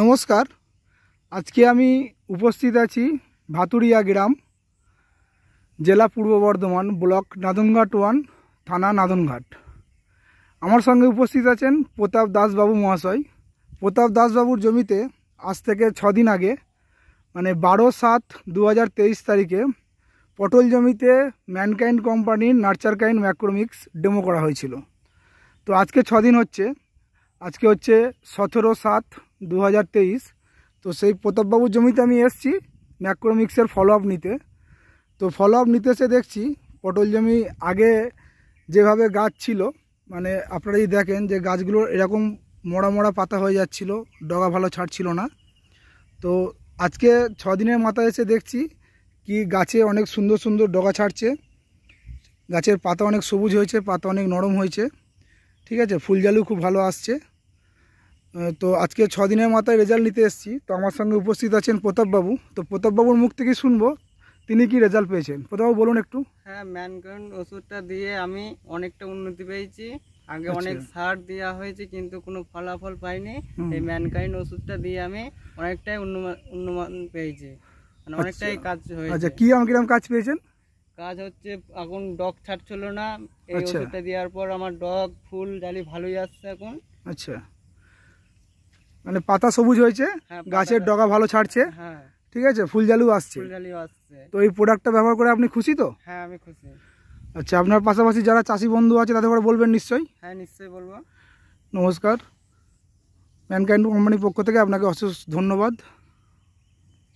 নমস্কার আজকে আমি উপস্থিত আছি ভাতুরিয়া গ্রাম জেলা পূর্ব বর্ধমান ব্লক নাদনঘাট ওয়ান থানা নাদনঘাট আমার সঙ্গে উপস্থিত আছেন প্রতাপ দাসবাবু মহাশয় প্রতাপ দাসবাবুর জমিতে আজ থেকে ছদিন আগে মানে বারো সাত দু তারিখে পটল জমিতে ম্যানকাইন্ড কোম্পানির নার্চারকাইন্ড ম্যাক্রোমিক্স ডেমো করা হয়েছিল তো আজকে ছদিন হচ্ছে আজকে হচ্ছে সতেরো সাত দু তো সেই প্রতাপবাবুর জমিতে আমি এসছি ম্যাক্রোমিক্সের ফলো আপ নিতে তো ফলো আপ নিতে এসে দেখছি পটল জমি আগে যেভাবে গাছ ছিল মানে আপনারা যদি দেখেন যে গাছগুলোর এরকম মোড়া মোড়া পাতা হয়ে যাচ্ছিল ডগা ভালো ছাড়ছিল না তো আজকে ছ দিনের মাথায় এসে দেখছি কি গাছে অনেক সুন্দর সুন্দর ডগা ছাড়ছে গাছের পাতা অনেক সবুজ হয়েছে পাতা অনেক নরম হয়েছে ঠিক আছে ফুলজালু খুব ভালো আসছে তো আজকে ছ দিনের মাথায় রেজাল্ট নিতে এসেছি তো আমার সঙ্গে উপস্থিত আছেন প্রতাপবাবু তো প্রতাপবাবুর মুখ থেকে শুনবো তিনি কি রেজাল্ট পেয়েছেন প্রতাপবাবু বলুন একটু হ্যাঁ ম্যানকন ওষুধটা দিয়ে আমি অনেকটা উন্নতি পেয়েছি আগে আচ্ছা। অনেক সার দেওয়া হয়েছে কিন্তু কোনো ফলাফল পাইনি এই ম্যানকাইন ওষুধটা দিয়ে আমি অনেকটাই উন্নমান পেয়েছি মানে আচ্ছা। অনেকটাই কাজ হয়েছে আচ্ছা কী আমি কিরকম কাজ পেয়েছেন কাজ হচ্ছে এখন ডগ ছাড়ছিল না এই আচ্ছা। ওষুধটা দেওয়ার পর আমার ডগ ফুল ডালি ভালোই আসছে এখন আচ্ছা মানে পাতা সবুজ হয়েছে হ্যাঁ, গাছের ডগা ভালো ছাড়ছে হ্যাঁ। ঠিক আছে ফুলজালু আসছে তো এই প্রোডাক্টটা ব্যবহার করে আপনি খুশি তো হ্যাঁ, আচ্ছা আপনার পাশাপাশি যারা চাষি বন্ধু আছে তাদের করে বলবেন নিশ্চয়ই হ্যাঁ নিশ্চয়ই বলবো নমস্কার ম্যানকাইন্ড কোম্পানির পক্ষ থেকে আপনাকে অশেষ ধন্যবাদ